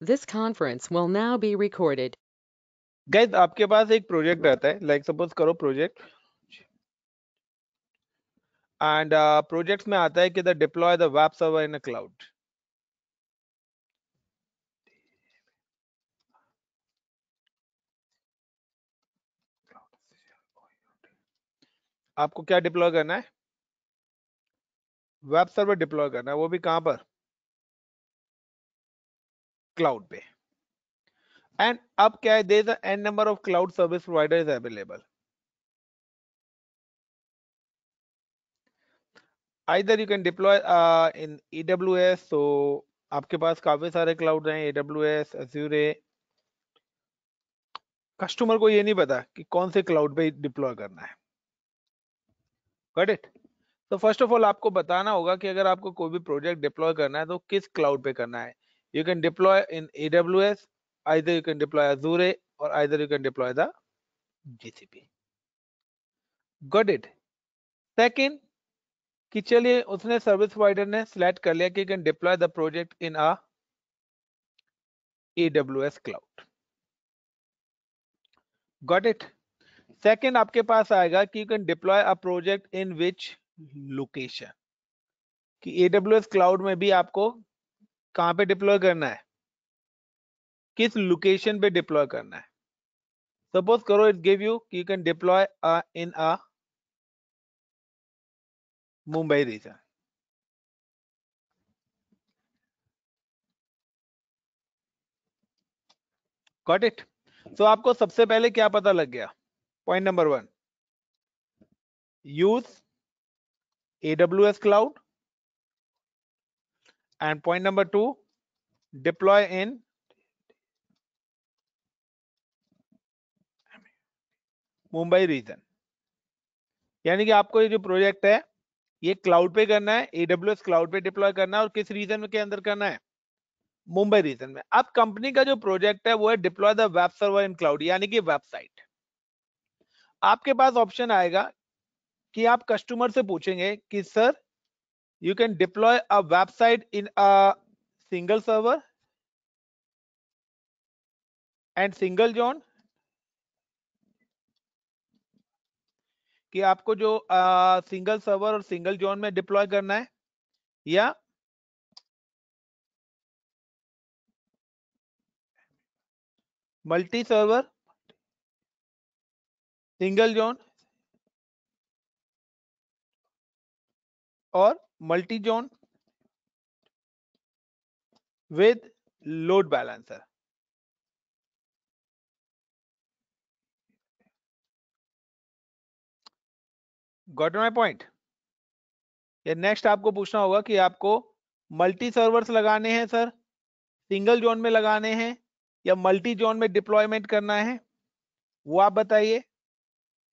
This conference will now be recorded. Guys आपके पास एक प्रोजेक्ट रहता है लाइक सपोज करो प्रोजेक्ट एंड प्रोजेक्ट में आता है कि the deploy the web server in a cloud आपको क्या डिप्लॉय करना है वेब सर्वर डिप्लॉय करना है वो भी कहां पर क्लाउड पे एंड अब क्या है there an number of cloud service provider is available either you can deploy uh, in एस तो आपके पास काफी सारे क्लाउड हैं AWS Azure कस्टमर को ये नहीं पता कि कौन से क्लाउड पे डिप्लॉय करना है गॉट इट तो फर्स्ट ऑफ ऑल आपको बताना होगा कि अगर आपको कोई भी प्रोजेक्ट डिप्लॉय करना है तो किस क्लाउड पे करना है You can deploy in AWS, either you can deploy Azure or either you can deploy the GCP. Got it. Second, कि चलिए उसने सर्विस प्रोवाइडर ने सिलेक्ट कर लिया कि can deploy the project in uh AWS cloud got it second आपके पास आएगा कि you can deploy a project in which location कि AWS क्लाउड में भी आपको कहां पे डिप्लॉय करना है किस लोकेशन पे डिप्लॉय करना है सपोज करो it give you you can deploy in a Mumbai region got it so आपको सबसे पहले क्या पता लग गया point number one use AWS cloud and point number two deploy in Mumbai region यानी कि आपको ये जो प्रोजेक्ट है ये क्लाउड पे करना है एडब्ल्यू क्लाउड पे डिप्लॉय करना है और किस रीजन के अंदर करना है मुंबई रीजन में अब कंपनी का जो प्रोजेक्ट है वो है deploy the web server in cloud यानी कि वेबसाइट आपके पास ऑप्शन आएगा कि आप कस्टमर से पूछेंगे कि sir you can deploy a website in a single server and single zone कि आपको जो आ, सिंगल सर्वर और सिंगल जोन में डिप्लॉय करना है या मल्टी सर्वर सिंगल जोन और multi zone with load balancer got my point या नेक्स्ट आपको पूछना होगा कि आपको मल्टी सर्वर्स लगाने हैं सर सिंगल जोन में लगाने हैं या मल्टी जोन में डिप्लॉयमेंट करना है वो आप बताइए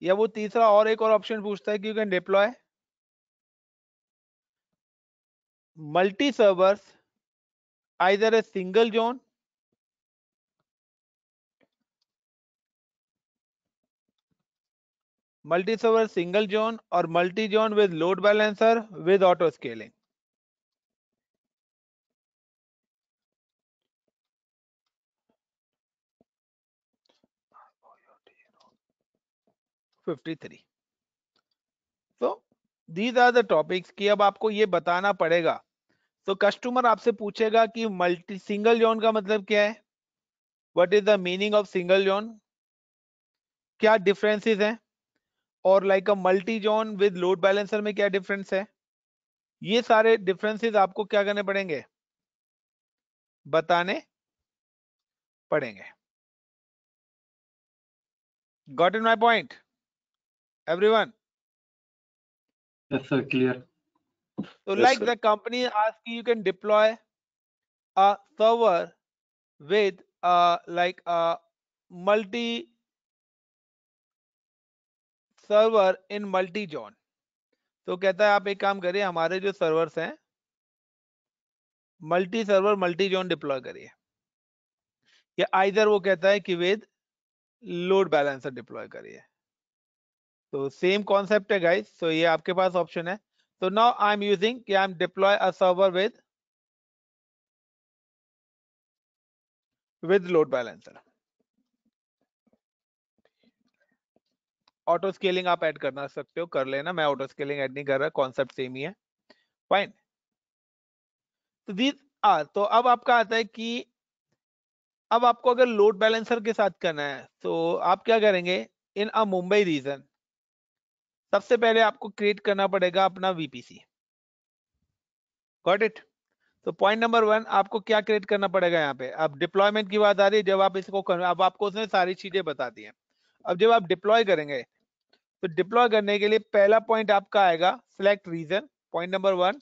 या वो तीसरा और एक और ऑप्शन पूछता है कि you can deploy multi servers either a single zone multi server single zone or multi zone with load balancer with auto scaling fifty three तो दीज आर द टॉपिक्स कि अब आपको ये बताना पड़ेगा तो कस्टमर आपसे पूछेगा कि मल्टी सिंगल जोन का मतलब क्या है what is the meaning of single zone क्या डिफरेंसेस हैं और like a multi zone with load balancer में क्या डिफरेंस है ये सारे डिफरेंसेस आपको क्या करने पड़ेंगे बताने पड़ेंगे got in my point everyone clear So तो yes, like sir. the company asks you, can deploy a server with uh, like a uh, multi server in multi zone तो कहता है आप एक काम करिए हमारे जो सर्वर्स हैं multi server multi zone deploy करिए या आइदर वो कहता है कि विद लोड बैलेंसर डिप्लॉय करिए तो सेम कॉन्सेप्ट है गाइस तो ये आपके पास ऑप्शन है so now i'm using i'm deploy a server with with load balancer auto scaling आप ऐड करना सकते हो कर लेना मैं ऑटो स्केलिंग ऐड नहीं कर रहा कॉन्सेप्ट सेम ही है फाइन तो दीज आर तो अब आपका आता है कि अब आपको अगर लोड बैलेंसर के साथ करना है तो आप क्या करेंगे इन अ मुंबई रीजन सबसे पहले आपको क्रिएट करना पड़ेगा अपना वीपीसी गॉट इट तो पॉइंट नंबर वन आपको क्या क्रिएट करना पड़ेगा यहाँ पे अब डिप्लॉयमेंट की बात आ रही है जब आप इसको अब आपको उसने सारी चीजें बता दी है अब जब आप डिप्लॉय करेंगे तो डिप्लॉय करने के लिए पहला पॉइंट आपका आएगा select region point number one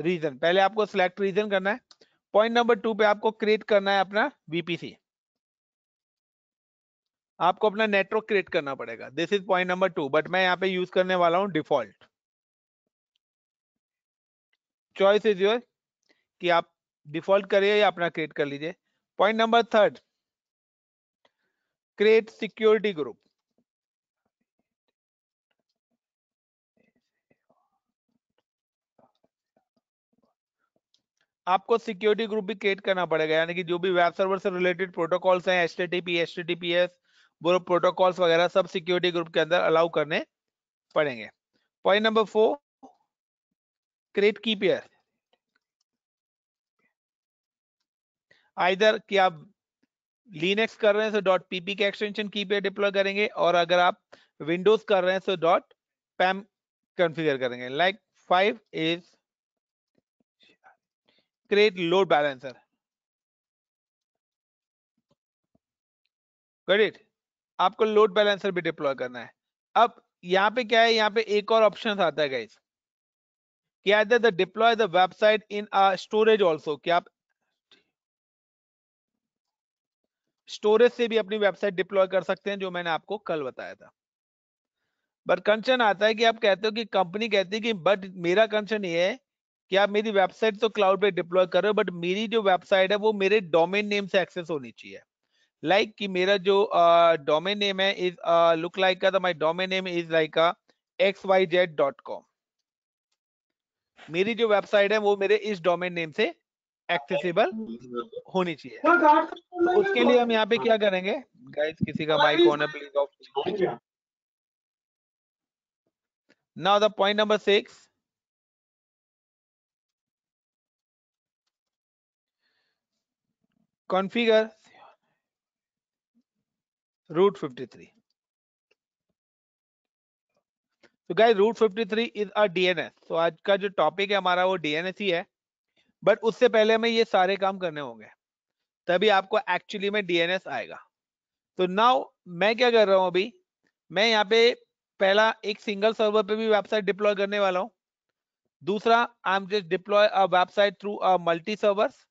region पहले आपको सिलेक्ट रीजन करना है पॉइंट नंबर टू पे आपको क्रिएट करना है अपना वीपीसी आपको अपना नेटवर्क क्रिएट करना पड़ेगा this is point number two but मैं यहाँ पे यूज करने वाला हूँ डिफॉल्ट चॉइस इज योर कि आप डिफॉल्ट करिए या अपना क्रिएट कर लीजिए point number third create security group आपको सिक्योरिटी ग्रुप भी क्रिएट करना पड़ेगा यानी कि जो भी वेब सर्वर से रिलेटेड प्रोटोकॉल्स हैं H T T P S वो प्रोटोकॉल्स वगैरह सब सिक्योरिटी ग्रुप के अंदर अलाउ करने पड़ेंगे point number four create key pair आइर कि आप लीनेक्स कर रहे हैं तो डॉट पीपी के एक्सटेंशन की पेयर डिप्लॉय करेंगे और अगर आप विंडोज कर रहे हैं तो डॉट पैम कंफिगर करेंगे like five is create load balancer Got आपको लोड बैलेंसर भी डिप्लॉय करना है अब यहाँ पे क्या है यहाँ पे एक और ऑप्शन आता है गाइज कि either the deploy the website in कि आप स्टोरेज से भी अपनी वेबसाइट डिप्लॉय कर सकते हैं जो मैंने आपको कल बताया था बट कंसर्न आता है कि आप कहते हो कि कंपनी कहती है कि बट मेरा कंसर्न ये है कि आप मेरी वेबसाइट तो क्लाउड पे डिप्लॉय कर रहे हो बट मेरी जो वेबसाइट है वो मेरे डोमेन नेम से एक्सेस होनी चाहिए लाइक like कि मेरा जो डोमेन नेम है इज लुक लाइक का my domain name is like X Y Z dot com मेरी जो वेबसाइट है वो मेरे इस डोमेन नेम से एक्सेसिबल होनी चाहिए हाँ, हाँ, हाँ, तो उसके लिए हम यहाँ पे क्या करेंगे गाइस किसी का माइक ऑन है please off now the point number six configure root 53 तो guys route 53 is a DNS तो आज का जो टॉपिक है हमारा वो डीएनएस ही है बट उससे पहले हमें ये सारे काम करने होंगे तभी आपको एक्चुअली में डीएनएस आएगा तो नाउ मैं क्या कर रहा हूँ अभी मैं यहाँ पे पहला एक सिंगल सर्वर पे भी वेबसाइट डिप्लॉय करने वाला हूँ दूसरा I am just deploy website through multi servers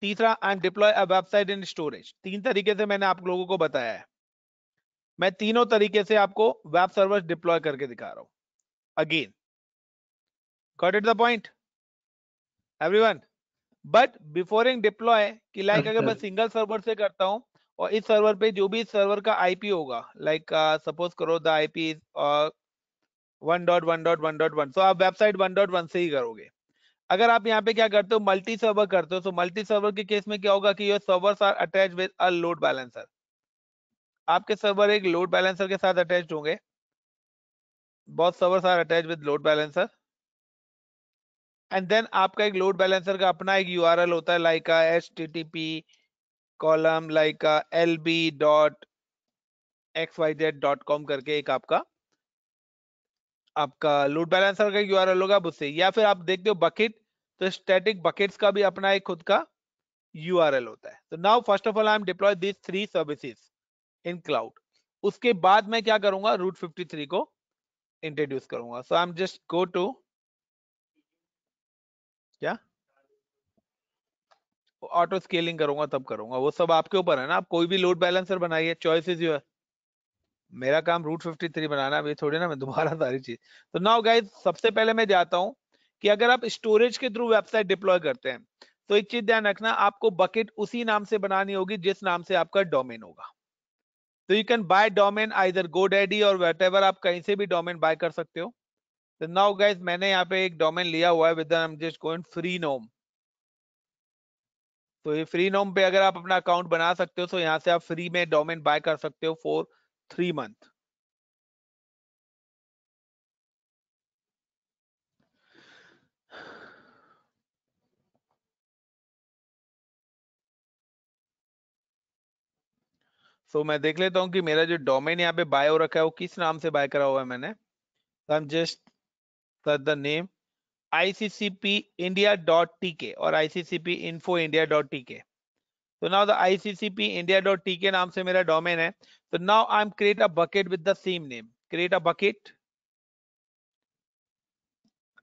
तीसरा I am deploy a website in storage तीन तरीके से मैंने आप लोगों को बताया है मैं तीनों तरीके से आपको वेब सर्वर डिप्लॉय करके दिखा रहा हूं again got it the point everyone but before deploy कि लाइक अगर मैं सिंगल सर्वर से करता हूं और इस सर्वर पे जो भी सर्वर का आईपी होगा लाइक सपोज uh, करो the IP one dot one dot one dot one so आप वेबसाइट वन डॉट वन से ही करोगे अगर आप यहाँ पे क्या करते हो मल्टी सर्वर करते हो तो मल्टी सर्वर के केस में क्या होगा कि your server are attach with a load balancer आपके सर्वर एक लोड बैलेंसर के साथ अटैच होंगे बहुत server are attach with load balancer and then आपका एक लोड बैलेंसर का अपना एक यू होता है like H T T P colon like L B dot X Y Z dot com करके एक आपका आपका लोड बैलेंसर का यू आर एल होगा उससे या फिर आप देखते हो बकेट तो स्टैटिक बकेट्स का भी अपना एक खुद का यू आर एल होता है तो now first of all I am deploy this three services in cloud उसके बाद मैं क्या करूंगा रूट फिफ्टी थ्री को इंट्रोड्यूस करूंगा so I am just go to क्या ऑटो स्केलिंग करूंगा तब करूंगा वो सब आपके ऊपर है ना आप कोई भी लोड बैलेंसर बनाइए चॉइस यू है मेरा काम रूट फिफ्टी थ्री बनाना अभी थोड़ी ना मैं दोबारा सारी चीज तो नाउ गाइज सबसे पहले मैं जाता हूँ कि अगर आप स्टोरेज के थ्रू वेबसाइट डिप्लॉय करते हैं तो एक चीज ध्यान रखना आपको बकेट उसी नाम से बनानी होगी जिस नाम से आपका डोमेन होगा तो you can buy domain either GoDaddy और वेट आप कहीं से भी डोमेन बाय कर सकते हो तो नाउ गाइज मैंने यहाँ पे एक डोमेन लिया हुआ है with just going Freenom तो ये फ्री नोम पे अगर आप अपना अकाउंट बना सकते हो तो यहाँ से आप फ्री में डोमेन बाय कर सकते हो for three month. So so, मैं देख लेता हूं कि मेरा जो डोमेन यहाँ पे बाय हो रखा है वो किस नाम से बाय करा हुआ है मैंने I just search the name ICCP India dot TK और ICCP info India dot TK तो now the India dot T K नाम से मेरा डोमेन है तो now I am create a bucket with the same name create a bucket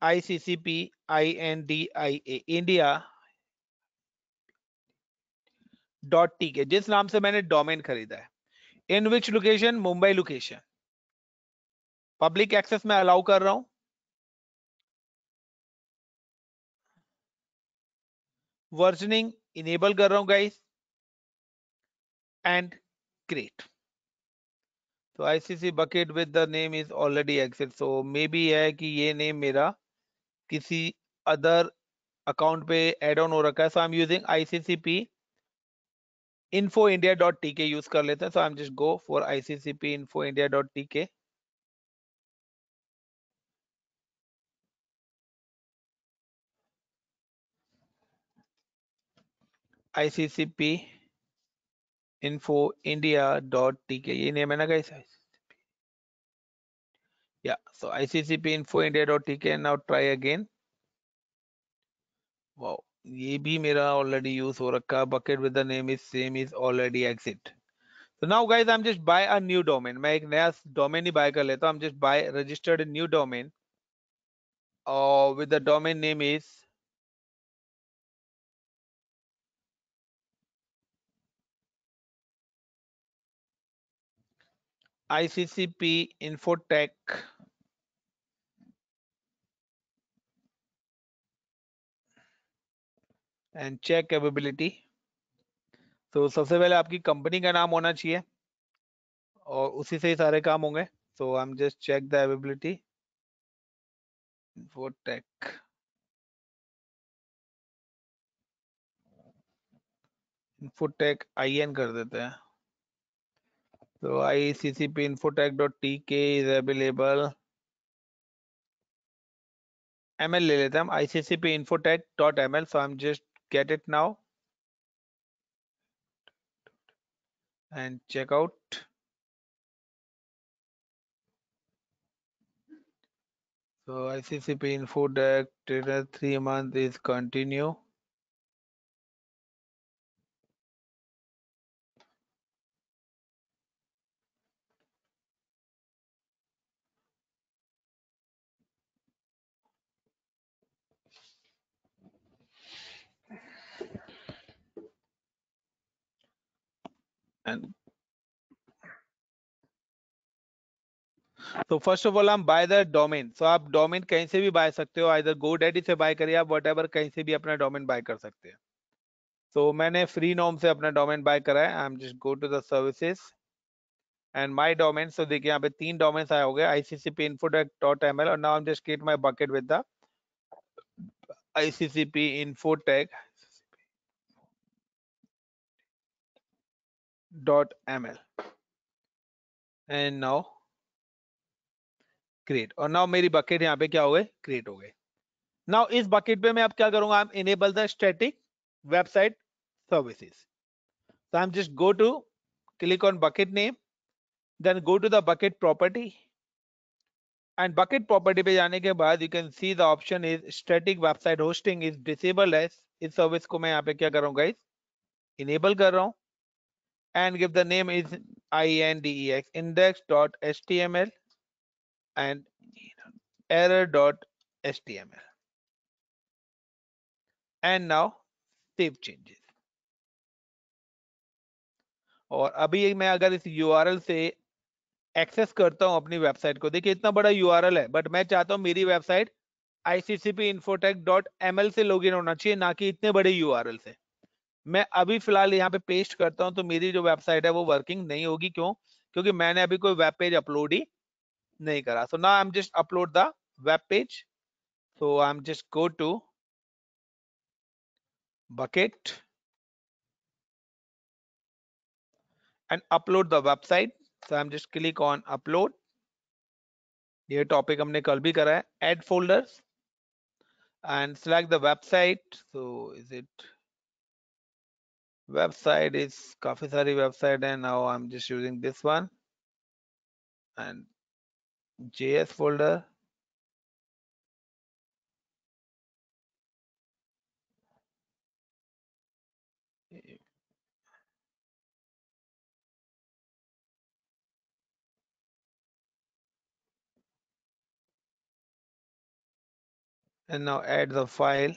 I N D I A India dot T K जिस नाम से मैंने डोमेन खरीदा है in which location Mumbai location public access में अलाउ कर रहा हूं वर्जनिंग इनेबल कर रहा हूं guys and create. So ICC bucket with the name is already exit. So maybe है कि ये name मेरा किसी other account पे add on हो रखा है. So I'm using ICCP infoindia.tk use कर लेते हैं. So I'm just go for ICCP infoindia.tk. ICCP info india dot tk ये name है ना guys yeah so iccp info india dot tk now try again wow ये भी मेरा already use हो रखा bucket with the name is same is already exit तो now guys I am just buy a new domain मैं एक नया domain ही बाय कर लेता हूं I am just buy registered new domain with the domain name is ICCP, Infotech, and check capability तो सबसे पहले आपकी कंपनी का नाम होना चाहिए और उसी से ही सारे काम होंगे so I am just check the ability Infotech Infotech I N कर देते हैं So IECCP infotech.tk is available. ML ले ICCP infotech.ml so I'm just get it now and check out so ICCP infotech three month is continue And तो first of all हम buy the domain so आप domain कहीं से भी bye सकते हो आइर गो डेडी से बाय करिए आप वट कहीं से भी अपना डोमेन बाय कर सकते हैं सो so, मैंने फ्री नॉम से अपना डोमेन बाय करा है I am just go to the services and my domain so देखिए यहाँ पे तीन डोमेन्स आए हो गए ICCP info dot M L और now am just create my bucket with the ICCP info tech dot ml and now create और now मेरी bucket यहाँ पे क्या हो गए create हो गए now इस bucket पे मैं अब क्या करूंगा I'm enable the static website services so I'm just go to click on bucket name then go to the bucket property and bucket property पे जाने के बाद you can see the option is static website hosting is disabled as इस service को मैं यहाँ पे क्या कर guys enable कर रहा हूँ and give the name is index index dot html and error dot html and now save changes और अभी मैं अगर इस यूआरएल से एक्सेस करता हूं अपनी वेबसाइट को देखिए इतना बड़ा यूआरएल है बट मैं चाहता हूं मेरी वेबसाइट icc.infotech.ml से लॉगिन होना चाहिए ना कि इतने बड़े यूआरएल से मैं अभी फिलहाल यहाँ पे पेस्ट करता हूँ तो मेरी जो वेबसाइट है वो वर्किंग नहीं होगी क्यों क्योंकि मैंने अभी कोई वेब पेज अपलोड ही नहीं करा सो ना I am just upload the web page am just go to bucket and upload the website so I am just click on upload ये टॉपिक हमने कल भी करा है add folders and select the website so is it website is coffee sari website and now i'm just using this one and js folder and now add the file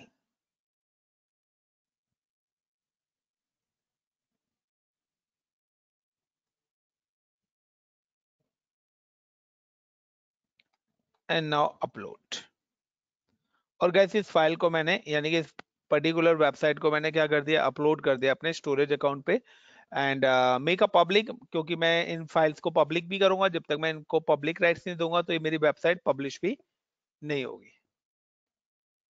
and now upload और guys इस file को मैंने यानी कि इस particular website को मैंने क्या कर दिया अपलोड कर दिया अपने स्टोरेज अकाउंट पे एंड मेक अ पब्लिक क्योंकि मैं इन फाइल्स को पब्लिक भी करूंगा जब तक मैं इनको पब्लिक राइट्स नहीं दूंगा तो ये मेरी वेबसाइट पब्लिश भी नहीं होगी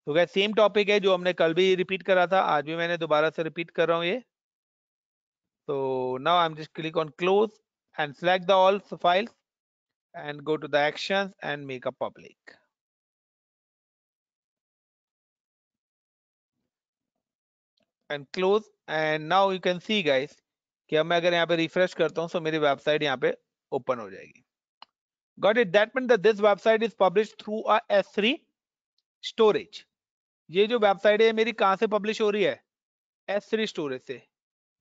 तो गैस सेम टॉपिक है जो हमने कल भी रिपीट करा था आज भी मैंने दोबारा से रिपीट कर रहा हूँ ये तो now I am just click on close and select the all files and go to the actions and make a public. And close and now you can see guys कि अब मैं अगर यहाँ पे रिफ्रेश करता हूँ सो मेरी वेबसाइट यहाँ पे ओपन हो जाएगी got it that mean this website is publish through a S three storage ये जो वेबसाइट है मेरी कहाँ से पब्लिश हो रही है एस थ्री स्टोरेज से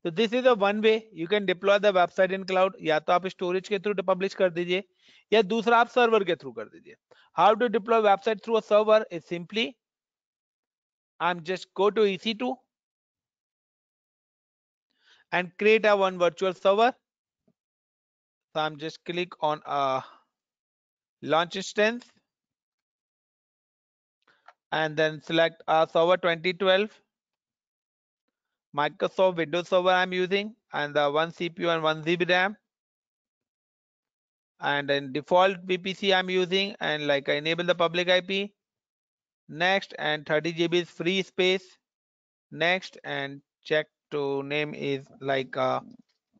So this is a one way you can deploy the website in cloud. Yeah, to storage get through to publish kardije. Yeah, do up server get through kardije. How to deploy website through a server is simply I'm just go to EC2 and create a one virtual server. So I'm just click on a uh, launch instance and then select a uh, server 2012. Microsoft Windows server I'm using and the one CPU and one GB RAM and then default VPC I'm using and like I enable the public IP next and 30 GB is free space next and check to name is like uh,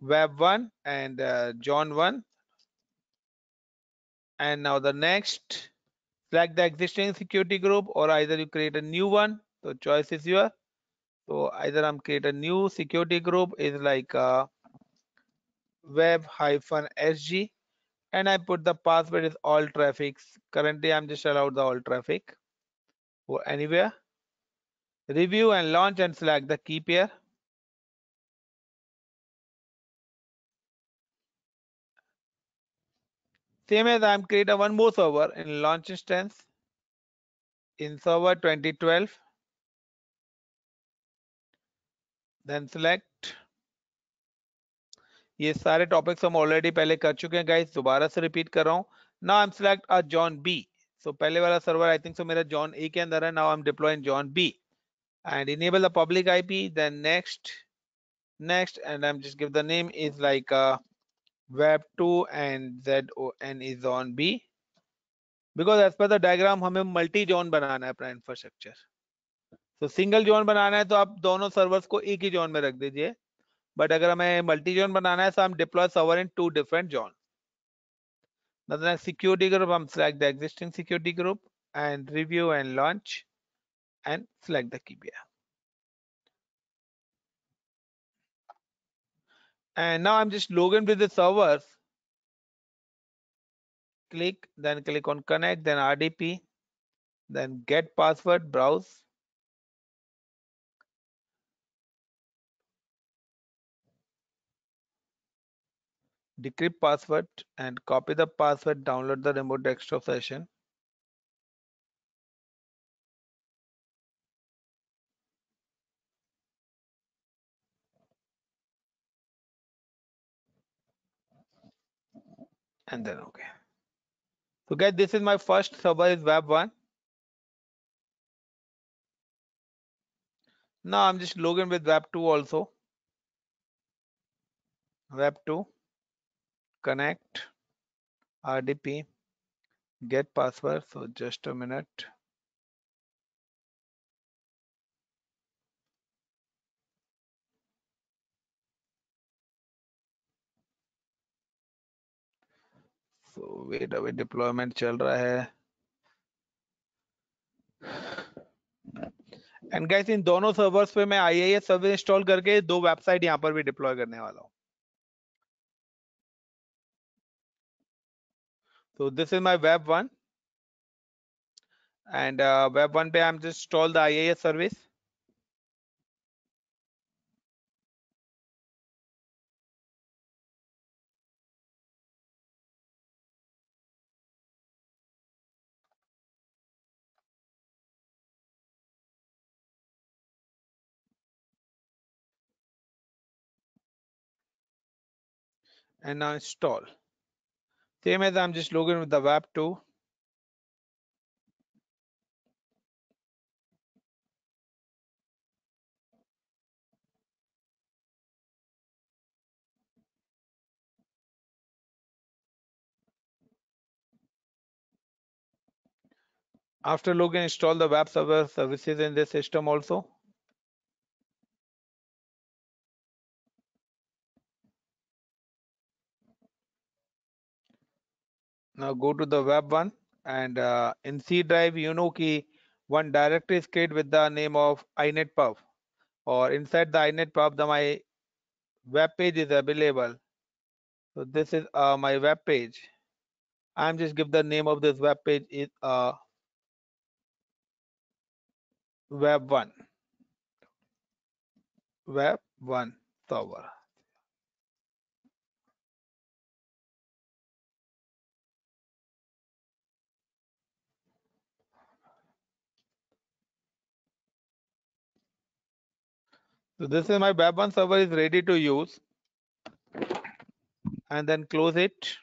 web one and uh, John one and now the next select the existing security group or either you create a new one so choice is yours so either I'm create a new security group is like a web hyphen SG and I put the password is all traffic. Currently I'm just allowed the all traffic or anywhere. Review and launch and select the key pair. Same as I'm create a one more server in launch instance in server 2012 then select ये सारे topics हम already पहले कर चुके हैं guys दोबारा से repeat कर रहा हूं now I am select a zone B so पहले वाला सर्वर आई थिंक सो मेरा जॉन ए के अंदर है now I am deploying zone B and enable the public IP then next next and I am just give the name is like a web 2 and Z O N is on B because as per the diagram हमें multi zone बनाना है अपना infrastructure तो single zone बनाना है तो आप दोनों servers को एक ही जोन में रख दीजिए बट अगर हमें मल्टी जोन बनाना है तो हम deploy server in two different zone security group हम select the existing security group and review and launch and select the key pair and now i'm just login with the servers click then click on connect then rdp then get password browse decrypt password and copy the password, download the remote desktop session. And then okay. So guys, this is my first server is web one. Now I'm just logging with web two also. Web two. connect RDP get password. So just a minute. तो wait अभी deployment चल रहा है and guys in दोनों servers पे मैं आई service install करके दो वेबसाइट यहाँ पर भी डिप्लॉय करने वाला हूँ so this is my web one and uh, web one pay i'm just install the ias service and now install same as I'm just logging with the web too. After login, install the web server services in the system also. now go to the web one and uh, in C drive you know key one directory is created with the name of inetpub or inside the inetpub the my web page is available so this is uh, my web page i'm just give the name of this web page is uh, web1 web1 server So this is my web1 server is ready to use. And then close it.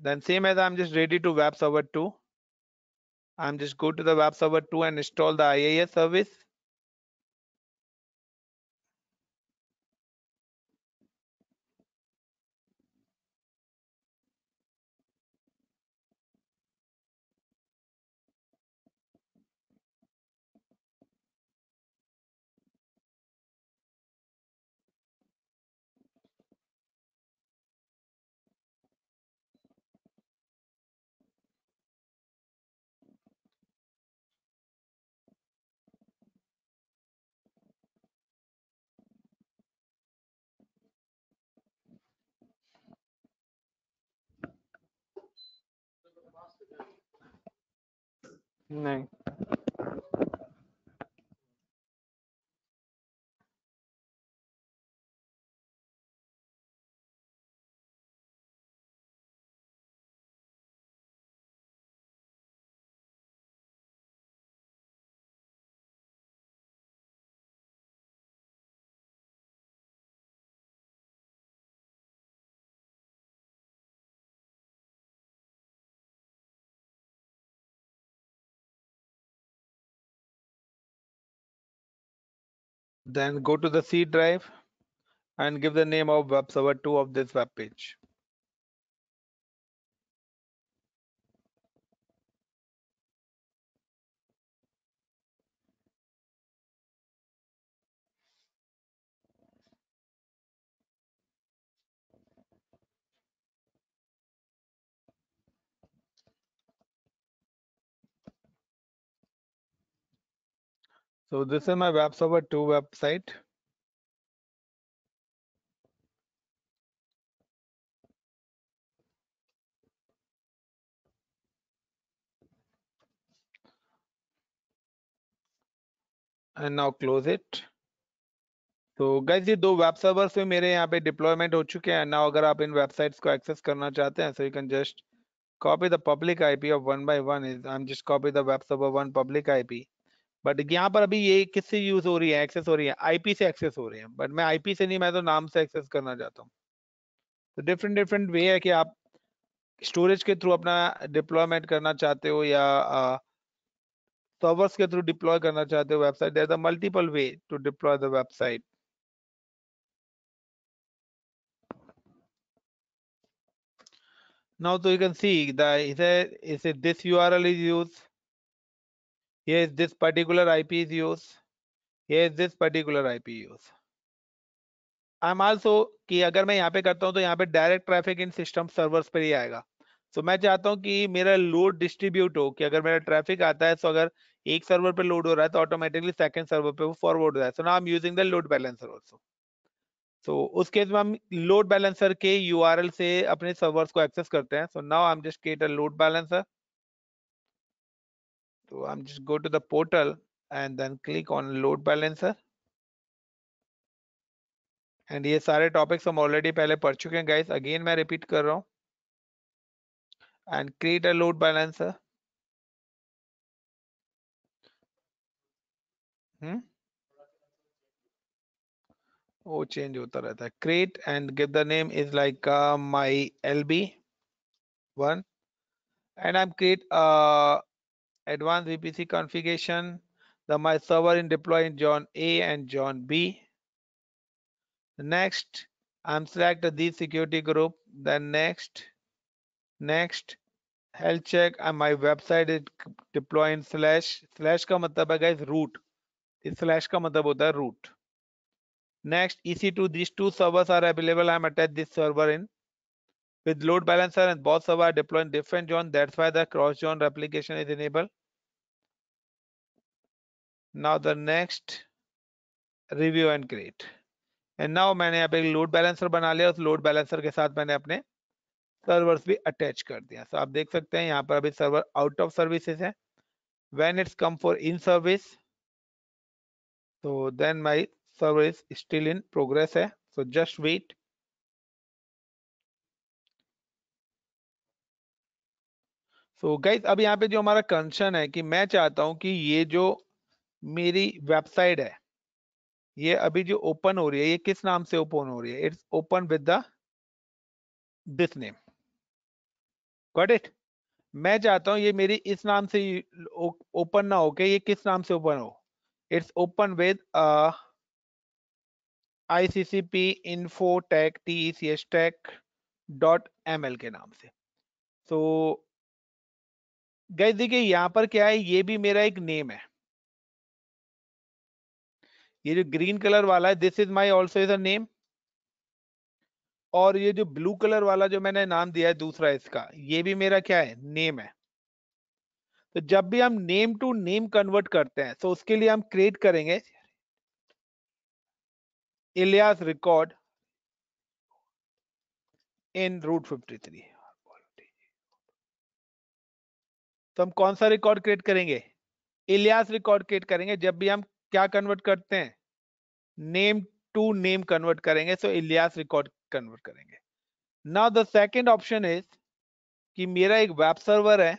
Then same as I'm just ready to web server 2. I'm just go to the web server 2 and install the IAS service. नहीं Then go to the C drive and give the name of web server 2 of this web page. So this is my web server two website. And now close it. So guys, these two web servers have been deployed here. And now, if you want to access these websites, so you can just copy the public IP of one by one. I'm just copy the web server one public IP. But यहाँ पर अभी ये किससे use हो रही है access हो रही है आईपी से एक्सेस हो रही है बट मैं आईपी से नहीं मैं तो नाम से एक्सेस करना चाहता हूँ तो डिफरेंट डिफरेंट वे है कि आप स्टोरेज के थ्रू अपना डिप्लॉयमेंट करना चाहते हो या सर्वर्स के थ्रू डिप्लॉय करना चाहते हो website there the multiple way to deploy the website now so you can see the is a is a this url is used here is this particular ip is used here is this particular ip used I am also कि अगर मैं यहाँ पे करता हूँ तो यहाँ पे direct traffic in system servers पर ही आएगा सो so, मैं चाहता हूँ कि मेरा लोड डिस्ट्रीब्यूट हो कि अगर मेरा ट्रैफिक आता है सो तो so अगर एक सर्वर पे लोड हो रहा है तो ऑटोमेटिकली सेकंड सर्वर पे वो फॉरवर्ड हो रहा है सो ना I am using the load balancer also so उस केस में हम लोड बैलेंसर के यू से अपने सर्वर्स को एक्सेस करते हैं so now I am just create a load balancer So I'm just go to the portal and then click on load balancer. And yes, sare topics I'm already pehle chuke guys. Again, I repeat kar raha And create a load balancer. Hmm. Oh, change hota rata. Create and give the name is like uh, my LB one. And I'm create a uh, advanced VPC configuration, the my server in deploy in John A and John B. Next, I'm select the security group. Then next, next, health check and my website is deploying slash slash का मतलब है guys root. इस slash का मतलब होता root. Next, EC2 these two servers are available. I'm attached this server in with load balancer and both server deploying different zone. That's why the cross zone replication is enabled. Now the next review and create. And now मैंने यहाँ पे load balancer बना लिया उस load balancer के साथ मैंने अपने सर्वर्स भी अटैच कर दिया सो so, आप देख सकते हैं यहाँ पर अभी सर्वर आउट ऑफ सर्विसेज है when it's come for in service तो then my server is still in progress है so just wait so so guys अब यहाँ पे जो हमारा कंसर्न है कि मैं चाहता हूं कि ये जो मेरी वेबसाइट है ये अभी जो ओपन हो रही है ये किस नाम से ओपन हो रही है it's open with the this name got it मैं चाहता हूं ये मेरी इस नाम से ओपन ना होके ये किस नाम से ओपन हो it's open with I C C P info tech T C S tech dot M L के नाम से सो so, गैस देखिए यहाँ पर क्या है ये भी मेरा एक नेम है ये जो ग्रीन कलर वाला है this is my also is a name और ये जो ब्लू कलर वाला जो मैंने नाम दिया है दूसरा इसका ये भी मेरा क्या है नेम है तो जब भी हम नेम टू नेम कन्वर्ट करते हैं तो उसके लिए हम क्रिएट करेंगे alias record in route fifty three तो हम कौन सा रिकॉर्ड क्रिएट करेंगे इलियास रिकॉर्ड क्रिएट करेंगे जब भी हम क्या कन्वर्ट करते हैं नेम टू नेम कन्वर्ट करेंगे सो इलियास रिकॉर्ड कन्वर्ट करेंगे now the second option is कि मेरा एक वेब सर्वर है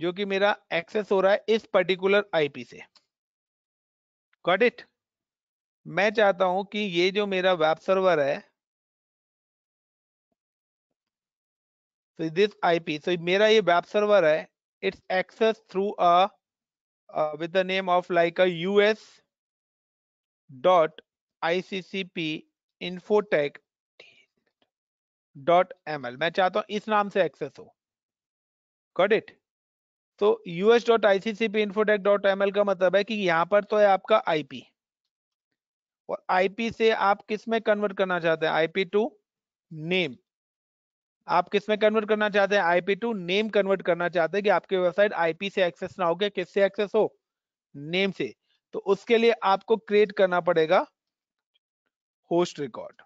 जो कि मेरा एक्सेस हो रहा है इस पर्टिकुलर आईपी से गॉट इट मैं चाहता हूं कि ये जो मेरा वेब सर्वर है so this ip so mera ye web server hai it's access through a uh, with the name of like a us dot iccp infotech dot ml main chahta hu is naam se access ho got it so us dot iccp infotech dot ml ka matlab hai ki yahan par to hai aapka ip और IP से आप किस में convert करना चाहते हैं IP to name आप किस में कन्वर्ट करना चाहते हैं आईपी टू नेम कन्वर्ट करना चाहते हैं कि आपके वेबसाइट आईपी से एक्सेस ना हो किस किससे एक्सेस हो नेम से तो उसके लिए आपको क्रिएट करना पड़ेगा होस्ट रिकॉर्ड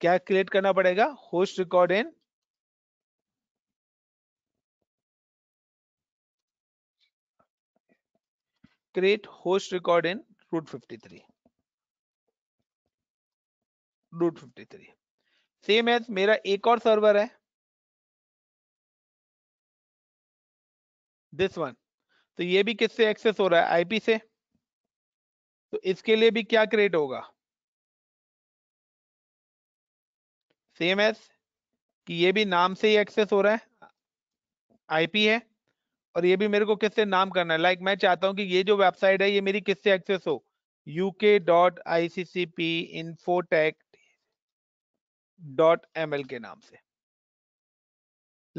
क्या क्रिएट करना पड़ेगा host record in record in route fifty three 53 fifty 53 same as मेरा एक और सर्वर है दिस वन तो ये भी किससे एक्सेस हो रहा है आईपी से तो इसके लिए भी क्या क्रिएट होगा सेम एज कि ये भी नाम से ही एक्सेस हो रहा है आईपी है और ये भी मेरे को किससे नाम करना है लाइक like मैं चाहता हूं कि ये जो वेबसाइट है ये मेरी किससे एक्सेस हो UK dot uk.iccp infotech dot M के नाम से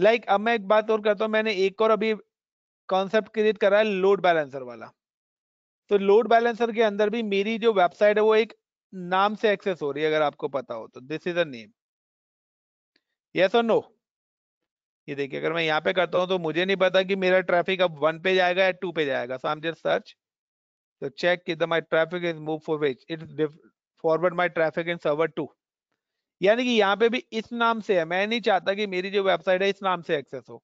लाइक like, अब मैं एक बात और करता हूँ मैंने एक और अभी कॉन्सेप्ट क्रिएट करा है लोड बैलेंसर वाला तो लोड बैलेंसर के अंदर भी मेरी जो वेबसाइट है वो एक नाम से एक्सेस हो रही है अगर आपको पता हो तो this is a name yes और नो ये देखिए अगर मैं यहाँ पे करता हूँ तो मुझे नहीं पता कि मेरा ट्रैफिक अब वन पे जाएगा या टू पे जाएगा so I am just search तो चेक कि the my traffic is move for which it forward my traffic in server two यानी कि यहाँ पे भी इस नाम से है मैं नहीं चाहता कि मेरी जो वेबसाइट है इस नाम से एक्सेस हो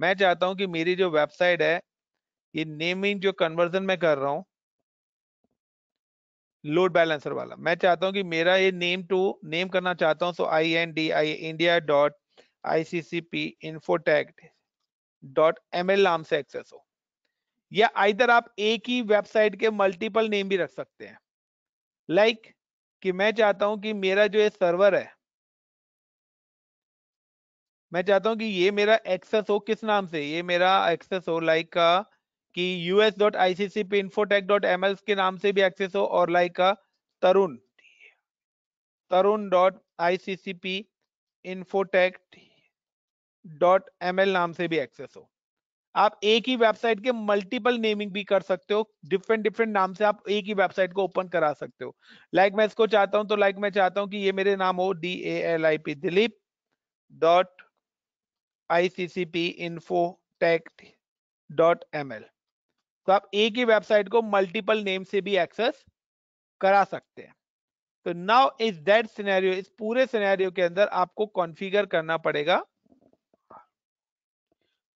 मैं चाहता हूँ कि मेरी जो वेबसाइट है ये नेमिंग जो कन्वर्जन मैं कर रहा हूँ लोड बैलेंसर वाला मैं चाहता हूँ कि मेरा ये नेम टू नेम करना चाहता हूँ so I N D I India dot I C C P infotech dot M L नाम से एक्सेस हो या आइधर आप एक ही वेबसाइट के मल्टीपल नेम भी रख सकते हैं लाइक like, कि मैं चाहता हूं कि मेरा जो ये सर्वर है मैं चाहता हूँ कि ये मेरा एक्सेस हो किस नाम से ये मेरा एक्सेस हो लाइक का uh, कि US dot ICC P infotech dot M के नाम से भी एक्सेस हो और लाइक का Tarun Tarun dot ICC P infotech dot M नाम से भी एक्सेस हो आप एक ही वेबसाइट के मल्टीपल नेमिंग भी कर सकते हो डिफरेंट डिफरेंट नाम से आप एक ही वेबसाइट को ओपन करा सकते हो लाइक like मैं इसको चाहता हूं तो लाइक like मैं चाहता हूं कि ये मेरे नाम हो D A L I P Dilip dot iccp info text.ml तो आप एक ही वेबसाइट को मल्टीपल नेम से भी एक्सेस करा सकते हैं तो नाउ इज दैट सिनेरियो इस पूरे सिनेरियो के अंदर आपको कॉन्फ़िगर करना पड़ेगा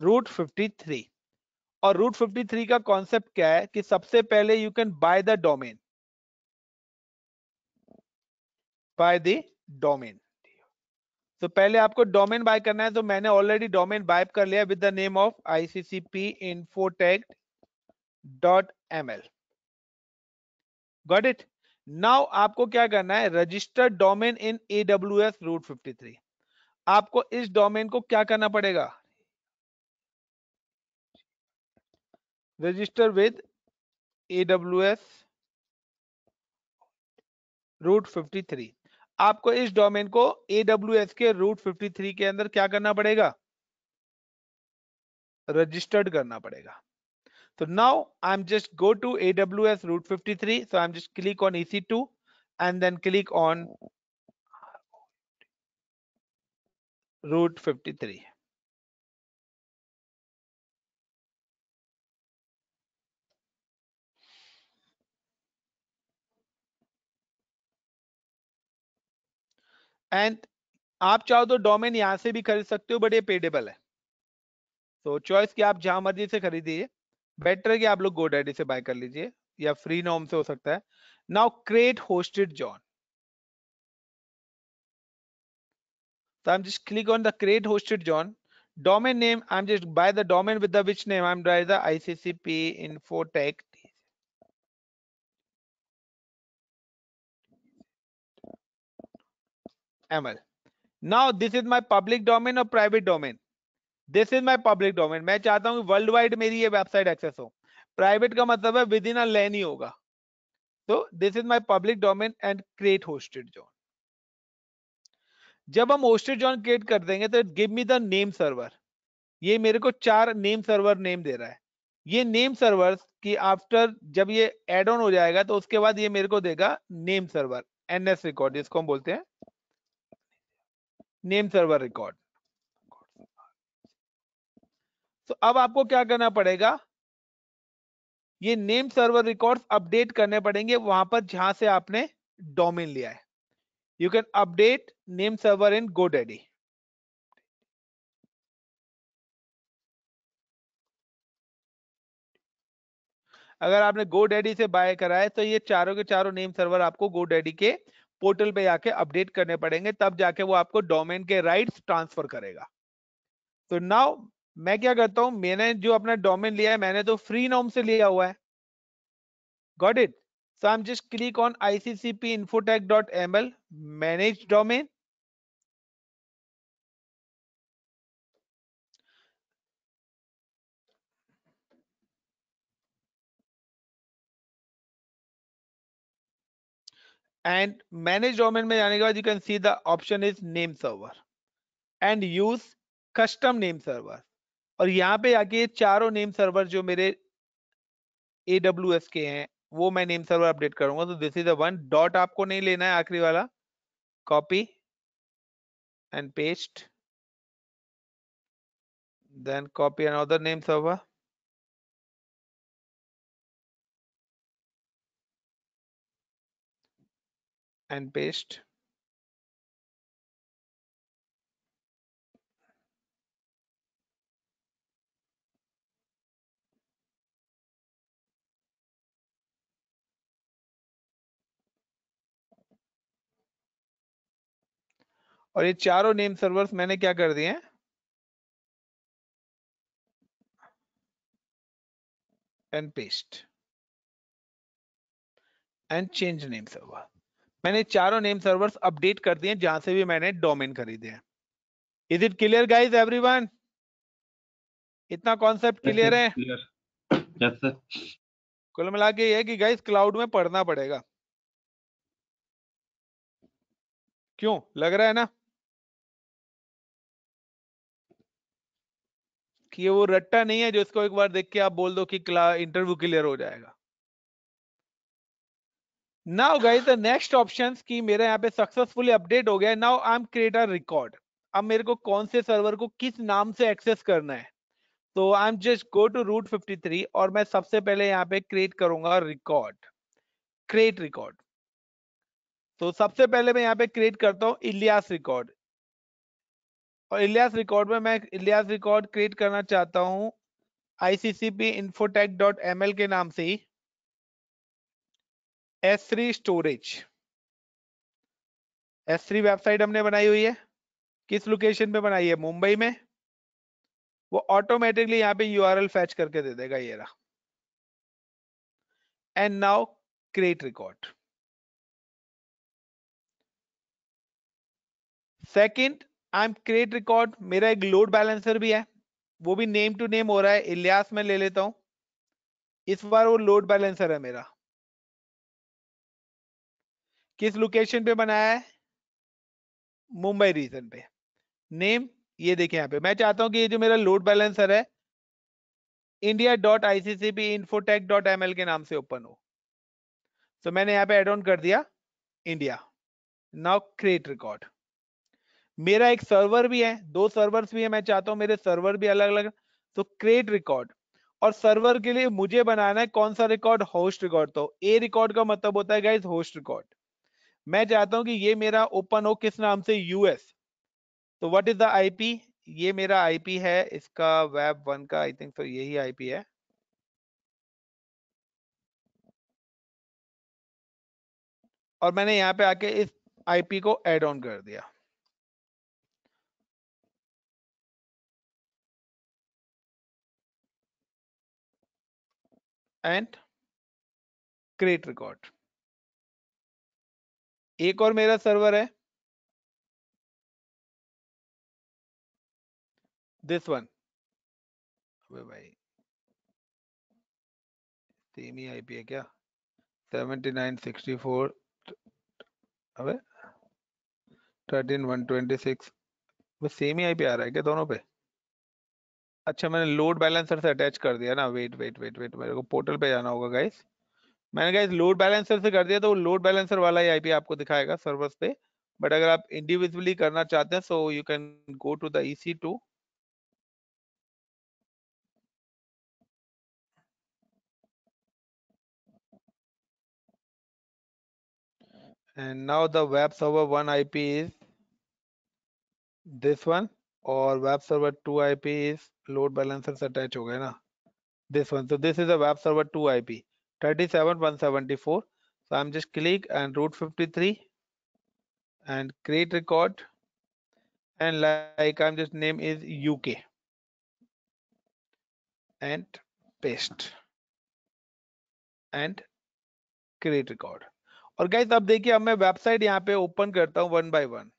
रूट 53 और रूट 53 का कॉन्सेप्ट क्या है कि सबसे पहले you can buy the domain buy the domain तो पहले आपको डोमेन बाय करना है तो मैंने ऑलरेडी डोमेन बाय कर लिया with the name of ICCP infotech dot M L got it now आपको क्या करना है register domain in AWS route fifty three आपको इस डोमेन को क्या करना पड़ेगा register with AWS route fifty three आपको इस डोमेन को ए डब्ल्यू AWS के रूट फिफ्टी थ्री के अंदर क्या करना पड़ेगा रजिस्टर्ड करना पड़ेगा तो now I am just go to A W S route fifty three so I am just click on to and then click on route fifty three and आप चाहो तो डोमेन यहां से भी खरीद सकते हो बट ये पेडेबल है तो चॉइस की आप जहां मर्जी से खरीदिए बेटर कि आप लोग गोडाइडी से बाय कर लीजिए या फ्री नॉम से हो सकता है नाउ क्रिएट होस्टेड जॉन तो I am just click on the create hosted zone domain name I am just buy the domain with the which name I am the ICCP infotech ml now this is my public domain or private domain this is my public domain main chahta hu world wide meri ye website access ho private ka matlab hai within a a hi hoga so this is my public domain and create hosted zone zone जब हम hosted zone create कर देंगे तो give me the name server ये मेरे को चार name server name दे रहा है ये नेम सर्वर की आफ्टर जब ये एड ऑन हो जाएगा तो उसके बाद ये मेरे को देगा नेम सर्वर एनएस रिकॉर्ड जिसको हम बोलते हैं नेम सर्वर रिकॉर्ड तो अब आपको क्या करना पड़ेगा ये नेम सर्वर रिकॉर्ड अपडेट करने पड़ेंगे वहां पर जहां से आपने डोमेन लिया है you can update name server in GoDaddy अगर आपने गो डैडी से बाय करा है तो ये चारों के चारों नेम सर्वर आपको गो डैडी के पोर्टल पे जाके अपडेट करने पड़ेंगे तब जाके वो आपको डोमेन के राइट्स ट्रांसफर करेगा तो नाउ मैं क्या करता हूं मैंने जो अपना डोमेन लिया है मैंने तो फ्री नॉम से लिया हुआ है got it so I am just click on ICCP infotech dot M L manage domain and manage domain में जाने के बाद you can see the option is name server and use custom name server और यहाँ पे आके ये चारों नेम सर्वर जो मेरे ए डब्ल्यू एस के हैं वो मैं नेम सर्वर अपडेट करूंगा तो दिस इज वन डॉट आपको नहीं लेना है आखिरी वाला copy and paste then copy and other name server and paste और ये चारों नेम सर्वर्स मैंने क्या कर दिए हैं and paste and change name server मैंने चारों नेम सर्वर्स अपडेट कर दिए जहां से भी मैंने डोमेन खरीदे हैं is it clear guys every इतना कॉन्सेप्ट क्लियर है yes, कुल मिला के ये कि गाइज क्लाउड में पढ़ना पड़ेगा क्यों लग रहा है ना कि ये वो रट्टा नहीं है जो इसको एक बार देख के आप बोल दो कि इंटरव्यू क्लियर हो जाएगा now guys the next option की मेरा यहाँ पे सक्सेसफुली अपडेट हो गया now I am create a record अब मेरे को कौन से सर्वर को किस नाम से एक्सेस करना है तो I am just go to route 53 और मैं सबसे पहले यहाँ पे क्रिएट करूंगा रिकॉर्ड क्रिएट रिकॉर्ड तो सबसे पहले मैं यहाँ पे क्रिएट करता हूँ इलियास रिकॉर्ड और इलियास रिकॉर्ड में मैं इलियास रिकॉर्ड क्रिएट करना चाहता हूँ ICCP infotech dot M L के नाम से ही S three storage S three website हमने बनाई हुई है किस लोकेशन पे बनाई है मुंबई में वो ऑटोमेटिकली यहाँ पे यूआरएल फैच करके दे देगा ये रहा and now create record second I am create record मेरा एक लोड बैलेंसर भी है वो भी नेम टू नेम हो रहा है इलियास में ले लेता हूं इस बार वो लोड बैलेंसर है मेरा किस लोकेशन पे बनाया है मुंबई रीजन पे नेम ये देखिए यहाँ पे मैं चाहता हूँ कि ये जो मेरा लोड बैलेंसर है India dot ICCP infotech dot M के नाम से ओपन हो तो मैंने यहाँ पे एड ऑन कर दिया इंडिया नाउ क्रिएट रिकॉर्ड मेरा एक सर्वर भी है दो सर्वर्स भी है मैं चाहता हूँ मेरे सर्वर भी अलग अलग तो क्रिएट रिकॉर्ड और सर्वर के लिए मुझे बनाना है कौन सा रिकॉर्ड होस्ट रिकॉर्ड तो ए रिकॉर्ड का मतलब होता है गाइज होस्ट रिकॉर्ड मैं चाहता हूं कि ये मेरा ओपन हो किस नाम से यूएस तो व्हाट इज द आईपी ये मेरा आईपी है इसका वेब वन का आई थिंक तो यही आईपी है और मैंने यहां पे आके इस आईपी को एड ऑन कर दिया एंड क्रिएट रिकॉर्ड एक और मेरा सर्वर है दिस वन भाई सेम ही आईपी है क्या सेवेंटी नाइन सिक्सटी फोर अब थर्टीन वन ट्वेंटी सिक्स वो सेम ही आईपी आ रहा है क्या दोनों पे अच्छा मैंने लोड बैलेंसर से अटैच कर दिया ना वेट वेट वेट वेट मेरे को पोर्टल पे जाना होगा गाइस मैंने कहा इस लोड बैलेंसर से कर दिया तो लोड बैलेंसर वाला ही आईपी आपको दिखाएगा सर्वर्स पे बट अगर आप इंडिविजुअली करना चाहते हैं so you can go to the EC two and now the web server 1 IP is this one or web server 2 IP is load balancers attached ho gaya na this one so this is a web server 2 IP 37 174 so i'm just click and route 53 and create record and like i'm just name is uk and paste and create record और guys आप देखिए अब मैं website यहाँ पे open करता हूँ one by one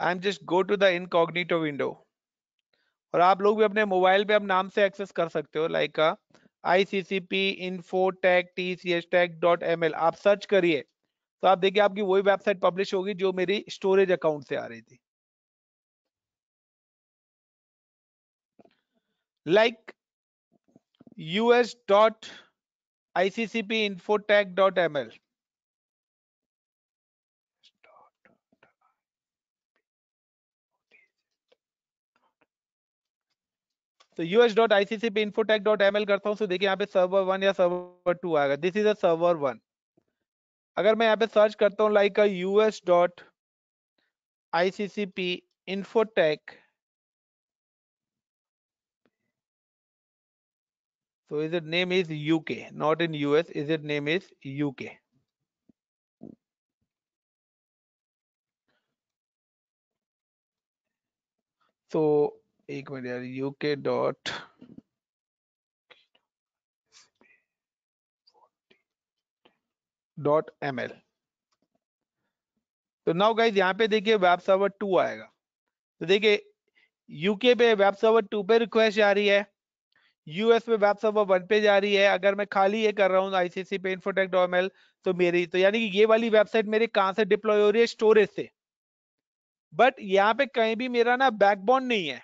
I am just go to the incognito window और आप लोग भी अपने मोबाइल पे आप नाम से एक्सेस कर सकते हो like I C C P infotech T C S tech dot M L आप सर्च करिए तो आप देखिए आपकी वही वेबसाइट पब्लिश होगी जो मेरी स्टोरेज अकाउंट से आ रही थी like US dot ICCP infotech dot M L तो US dot ICC P infotech dot M करता हूँ तो देखिए यहाँ पे सर्वर वन या सर्वर टू आएगा this is a server one अगर मैं यहाँ पे सर्च करता हूँ like a US dot ICC P infotech तो is it name is UK not in US is it name is UK तो एक मिनट यार UK dot dot M L तो नाउ गाइज यहाँ पे देखिए वेब सर्वर टू आएगा तो देखिए यूके पे वेब सर्वर टू पे रिक्वेस्ट जा रही है यूएस पे वेब सर्वर वन पे जा रही है अगर मैं खाली ये कर रहा हूँ आईसीसी पे इन्फोटेक डॉट डॉमेल तो मेरी तो यानी कि ये वाली वेबसाइट मेरे कहाँ से डिप्लॉय हो रही है स्टोरेज से बट यहाँ पे कहीं भी मेरा ना बैकबोन नहीं है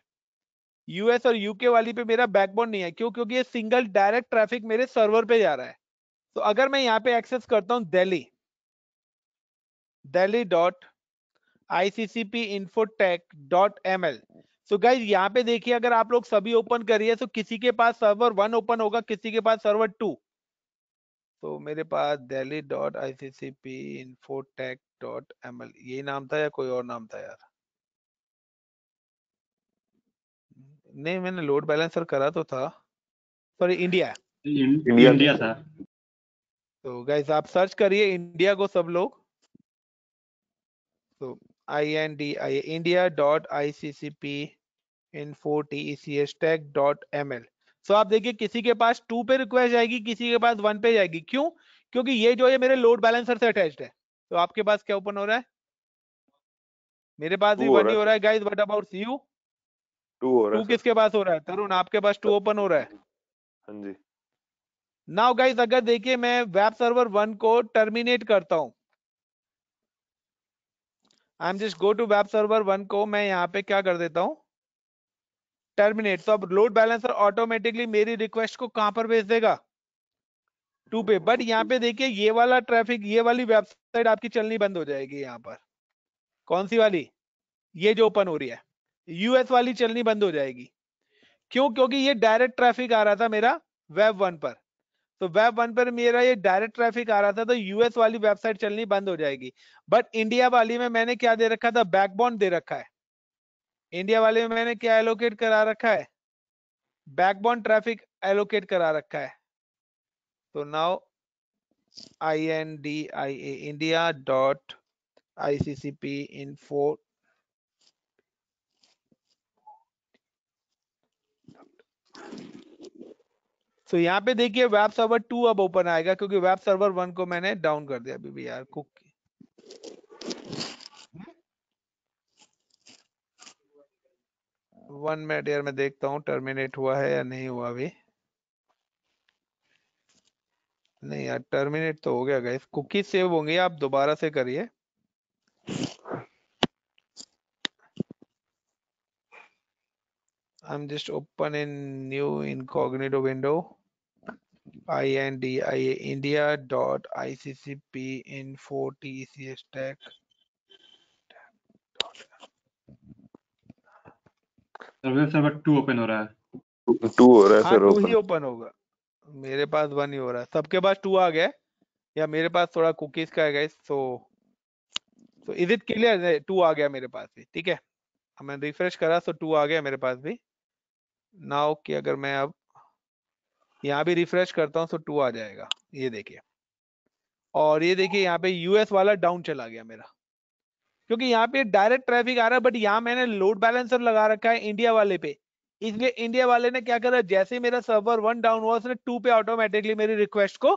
यूएस और यूके वाली पे मेरा बैकबोन नहीं है क्यों क्योंकि ये सिंगल डायरेक्ट ट्रैफिक मेरे सर्वर पे जा रहा है तो अगर मैं यहाँ पे एक्सेस करता हूँ Delhi Delhi dot ICCP infotech dot M L so guys यहाँ पे देखिए अगर आप लोग सभी ओपन करिए तो किसी के पास सर्वर वन ओपन होगा किसी के पास सर्वर टू तो मेरे पास Delhi dot I C C P infotech dot M L यही नाम था या कोई और नाम था यार नहीं मैंने लोड बैलेंसर करा तो था सॉरी इंडिया इंडिया इंडिया था तो गाइस आप सर्च करिए इंडिया को सब लोग तो I N D I India dot I C C P four T E C S tech dot M L so आप देखिए किसी के पास टू पे रिक्वेस्ट जाएगी किसी के पास वन पे जाएगी क्यों क्योंकि ये जो है मेरे लोड बैलेंसर से अटैच्ड है तो आपके पास क्या ओपन हो रहा है मेरे पास भी वन ही हो रहा है guys what about you two हो रहा है टू किसके पास हो रहा है तरुण आपके पास टू ओपन हो रहा है हाँ जी नाउ गाइस अगर देखिए मैं वेब सर्वर वन को टर्मिनेट करता हूं I am just go to web server one को मैं यहाँ पे क्या कर देता हूँ टर्मिनेट तो अब लोड बैलेंसर ऑटोमेटिकली मेरी रिक्वेस्ट को कहां पर भेज देगा टू पे बट यहाँ पे देखिए ये वाला ट्रैफिक ये वाली वेबसाइट आपकी चलनी बंद हो जाएगी यहाँ पर कौन सी वाली ये जो ओपन हो रही है यूएस वाली चलनी बंद हो जाएगी क्यों क्योंकि ये डायरेक्ट ट्रैफिक आ रहा था मेरा वेब वन पर तो वेब वन पर मेरा ये डायरेक्ट ट्रैफिक आ रहा था तो यूएस वाली वेबसाइट चलनी बंद हो जाएगी बट इंडिया वाली में मैंने क्या दे रखा था बैकबोन दे रखा है इंडिया वाले में मैंने क्या एलोकेट करा रखा है बैकबोन ट्रैफिक एलोकेट करा रखा है तो now I N D I A India dot I C C P four so so, यहाँ पे देखिए वेब सर्वर टू अब ओपन आएगा क्योंकि वेब सर्वर वन को मैंने डाउन कर दिया अभी भी यार कुक वन मिनट यार मैं देखता हूँ टर्मिनेट हुआ है या नहीं हुआ अभी नहीं यार टर्मिनेट तो हो गया गाइस कुकी सेव होंगे आप दोबारा से करिए am just open in new incognito window INDIA India dot ICCP info TEC stack server server two open हो रहा है टू हो रहा है सर हाँ, टू ही ओपन होगा मेरे पास वन ही हो रहा है सबके पास टू आ गया या मेरे पास थोड़ा कुकीज का है guys so so is it clear two आ गया मेरे पास भी ठीक है मैंने रिफ्रेश करा सो टू आ गया मेरे पास भी नाउ कि अगर मैं अब यहाँ भी रिफ्रेश करता हूँ तो टू आ जाएगा ये देखिए और ये देखिए यहाँ पे यूएस वाला डाउन चला गया मेरा क्योंकि यहाँ पे डायरेक्ट ट्रैफिक आ रहा है बट यहाँ मैंने लोड बैलेंसर लगा रखा है इंडिया वाले पे इसलिए इंडिया वाले ने क्या करा जैसे ही मेरा सर्वर वन डाउन हुआ उसने टू पे ऑटोमेटिकली मेरी रिक्वेस्ट को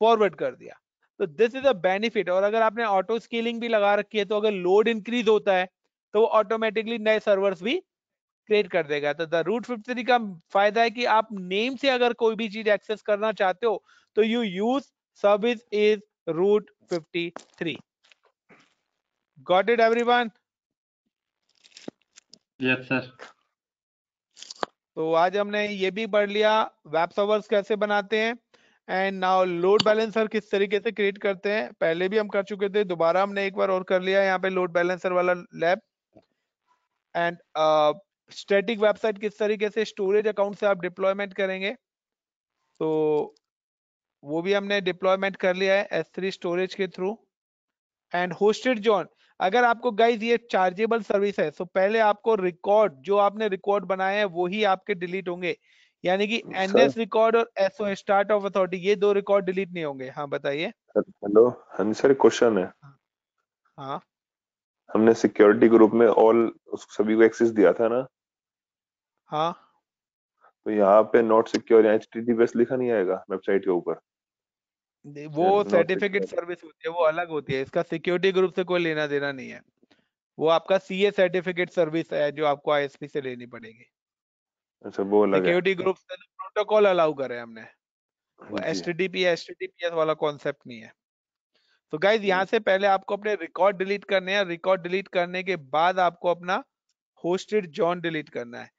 फॉरवर्ड कर दिया तो दिस इज अ बेनिफिट और अगर आपने ऑटो स्केलिंग भी लगा रखी है तो अगर लोड इंक्रीज होता है तो वो ऑटोमेटिकली नए सर्वर्स भी क्रिएट कर देगा तो द रूट फिफ्टी थ्री का फायदा है कि आप नेम से अगर कोई भी चीज एक्सेस करना चाहते हो तो you use service is route fifty three got it everyone sir तो आज हमने ये भी पढ़ लिया वेब सर्वर्स कैसे बनाते हैं एंड नाउ लोड बैलेंसर किस तरीके से क्रिएट करते हैं पहले भी हम कर चुके थे दोबारा हमने एक बार और कर लिया यहाँ पे लोड बैलेंसर वाला लैब एंड स्टैटिक वेबसाइट किस तरीके से स्टोरेज अकाउंट से आप डिप्लॉयमेंट करेंगे तो वो भी हमने डिप्लॉयमेंट कर लिया है एस थ्री स्टोरेज के थ्रू एंड होस्टेड जोन अगर आपको गाइज ये चार्जेबल सर्विस है तो पहले आपको रिकॉर्ड जो आपने रिकॉर्ड बनाए हैं वो ही आपके डिलीट होंगे यानी कि एनएस रिकॉर्ड और एसओ स्टार्ट ऑफ अथॉरिटी ये दो रिकॉर्ड डिलीट नहीं होंगे हाँ बताइए हेलो हाँ सर क्वेश्चन है हाँ, हाँ। हमने सिक्योरिटी ग्रुप में ऑल सभी को एक्सेस दिया था ना हाँ तो यहाँ पे नॉट सिक्योर या एचटीटीपीएस लिखा नहीं आएगा वेबसाइट के ऊपर तो वो सर्टिफिकेट सर्विस तो होती है वो अलग होती है इसका सिक्योरिटी ग्रुप से कोई लेना देना नहीं है वो आपका सीए सर्टिफिकेट सर्विस है जो आपको आईएसपी से लेनी पड़ेगी अच्छा वो अलग सिक्योरिटी ग्रुप से तो प्रोटोकॉल अलाउ करे हमने वो एचटीटीपी एचटीटीपीएस वाला कांसेप्ट नहीं है तो गाइस यहां से पहले आपको अपने रिकॉर्ड डिलीट करने हैं रिकॉर्ड डिलीट करने के बाद आपको अपना होस्टेड जॉन डिलीट करना है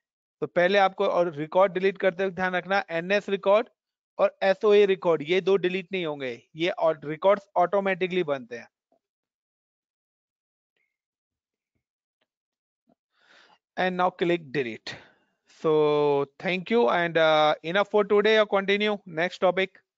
तो पहले आपको और रिकॉर्ड डिलीट करते हुए ध्यान रखना एनएस रिकॉर्ड और एस रिकॉर्ड ये दो डिलीट नहीं होंगे ये रिकॉर्ड रिकॉर्ड्स ऑटोमेटिकली बनते हैं and now click delete so thank you and enough for for today continue next topic